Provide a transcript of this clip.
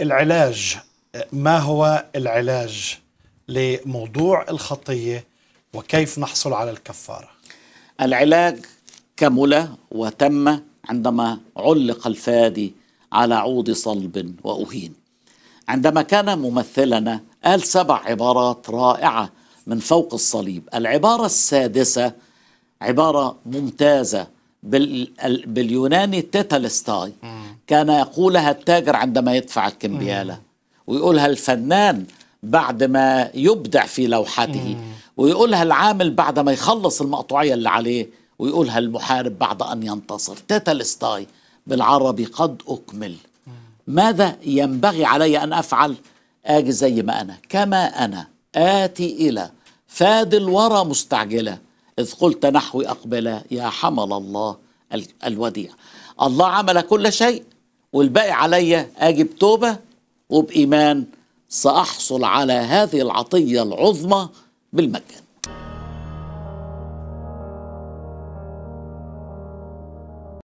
العلاج ما هو العلاج لموضوع الخطيه وكيف نحصل على الكفاره؟ العلاج كمل وتم عندما علق الفادي على عود صلب واهين. عندما كان ممثلنا قال سبع عبارات رائعه من فوق الصليب، العباره السادسه عباره ممتازه باليوناني تيتالستاي كان يقولها التاجر عندما يدفع الكمبياله ويقولها الفنان بعد ما يبدع في لوحته ويقولها العامل بعد ما يخلص المقطوعيه اللي عليه ويقولها المحارب بعد ان ينتصر تتلستاي بالعربي قد اكمل ماذا ينبغي علي ان افعل اجي زي ما انا كما انا اتي الى فاد الورى مستعجله اذ قلت نحوي اقبلا يا حمل الله الوديع الله عمل كل شيء والباقي عليا اجي بتوبه وبايمان ساحصل على هذه العطيه العظمى بالمجان